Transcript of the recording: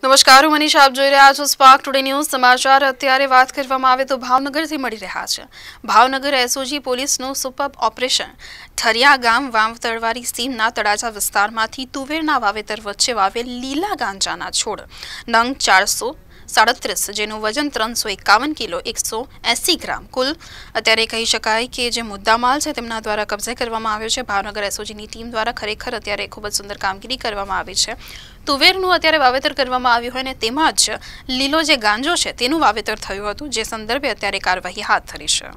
નમસ્કાર હું મનીષ આપ જોઈ રહ્યા છો સ્પાર્ક ટુડે ન્યૂઝ સમાચાર અત્યારે વાત કરવામાં આવે તો ભાવનગરથી મળી રહ્યા છે ભાવનગર એસઓજી પોલીસનું સુપર ઓપરેશન ઠરિયા ગામ વાવ તળવારી સીમના તળાજા વિસ્તારમાંથી તુવેરના વાવેતર વચ્ચે વાવેલ લીલા ગાંજાના છોડ નંગ ચારસો સાડત્રીસ જેનું વજન ત્રણસો એકાવન કિલો એકસો એસી ગ્રામ કુલ અત્યારે કહી શકાય કે જે મુદ્દા માલ છે તેમના દ્વારા કબજે કરવામાં આવ્યો છે ભાવનગર એસઓજીની ટીમ દ્વારા ખરેખર અત્યારે ખૂબ જ સુંદર કામગીરી કરવામાં આવી છે તુવેરનું અત્યારે વાવેતર કરવામાં આવ્યું હોય અને તેમાં જ લીલો જે ગાંજો છે તેનું વાવેતર થયું હતું જે સંદર્ભે અત્યારે કાર્યવાહી હાથ ધરી છે